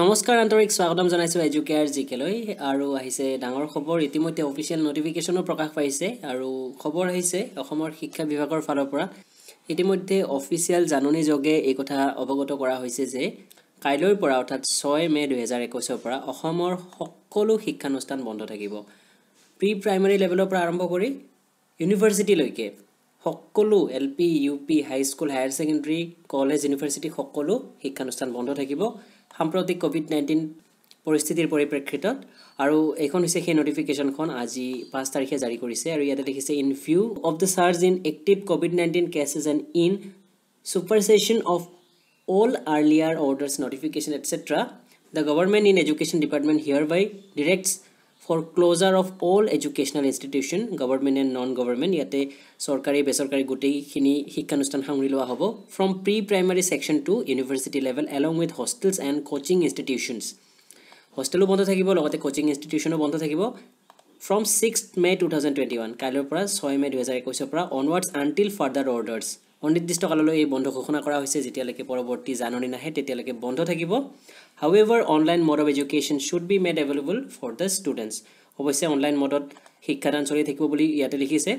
নমস্কাৰ আন্তৰিক স্বাগতম জনাইছোঁ এজুকেয়াৰ জিকেলৈ আৰু আহিছে ডাঙৰ খবৰ ইতিমধ্যে অফিচিয়েল নটিফিকেশ্যনো প্ৰকাশ পাইছে আৰু খবৰ আহিছে অসমৰ শিক্ষা বিভাগৰ ফালৰ পৰা ইতিমধ্যে অফিচিয়েল জাননী যোগে এই কথা অৱগত কৰা হৈছে যে কাইলৈৰ পৰা অৰ্থাৎ ছয় মে' দুহেজাৰ একৈছৰ পৰা অসমৰ সকলো শিক্ষানুষ্ঠান বন্ধ থাকিব প্ৰি প্ৰাইমেৰী লেভেলৰ পৰা আৰম্ভ কৰি ইউনিভাৰ্চিটিলৈকে সকলো L P U P high school higher secondary college university সকলো শিক্ষানুষ্ঠান বন্ধ থাকিব সাম্প্ৰতিক ক'ভিড নাইণ্টিন পৰিস্থিতিৰ পৰিপ্ৰেক্ষিতত আৰু এইখন হৈছে সেই ন'টিফিকেশ্যনখন আজি পাঁচ তাৰিখে জাৰি কৰিছে আৰু ইয়াতে দেখিছে in view of the surge in active COVID nineteen cases and in supersession of all earlier orders notification etcetera the government in education department hereby directs for closure of all educational institution government and non government ইয়াতে চৰকাৰী বেচৰকাৰী গোটেইখিনি শিক্ষানুষ্ঠান সামৰি লোৱা হ'ব from pre primary section to university level along with hostels and coaching institutions হোষ্টেলো বন্ধ থাকিব লগতে কোচিং ইনষ্টিটিউচনো বন্ধ থাকিব from six May two thousand twenty one কাইলৈৰ পৰা ছয় মে দুহেজাৰ একৈছৰ পৰা অনৱাৰ্ডছ আনটিল ফাৰ্ডাৰ অৰ্ডাৰ্ছ অনিৰ্দিষ্ট কাললৈ এই বন্ধ ঘোষণা কৰা হয়েছে যেতালেকে পৰৱৰ্তী জাননী নাহে তেতালেকে বন্ধ থাকিব however online mode of education should be made available for the students অবশ্যই অনলাইন মোডত শিক্ষাদান চলি থাকিব বুলি ইয়াতে লিখিছে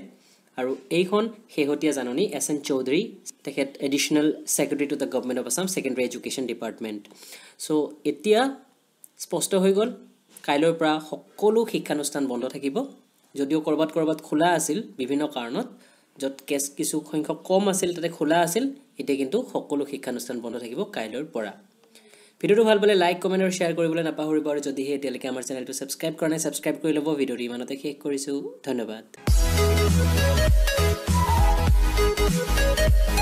আৰু এইখন শেহতীয়া জাননী এস এন চৌধুরী তেখেত additional secretary to the government of Assam secondary education department so এতিয়া স্পষ্ট হৈ গ'ল কাইলৈৰ পৰা সকলো শিক্ষানুষ্ঠান বন্ধ থাকিব যদিও ক'ৰবাত ক'ৰবাত খোলা আছিল বিভিন্ন কাৰণত য'ত কেছ কিছু সংখ্যক কম আছিল তাতে খোলা আছিল এতিয়া কিন্তু সকলো শিক্ষানুষ্ঠান বন্ধ থাকিব কাইলৈৰ পৰা ভিডিঅ'টো ভাল পালে লাইক কমেণ্ট আৰু শ্বেয়াৰ কৰিবলৈ নাপাহৰিব আৰু যদিহে এতিয়ালৈকে আমাৰ চেনেলটো ছাবস্ক্ৰাইব কৰা নাই ছাবস্ক্ৰাইব কৰি ল'ব ভিডিঅ'টো ইমানতে শেষ কৰিছোঁ ধন্যবাদ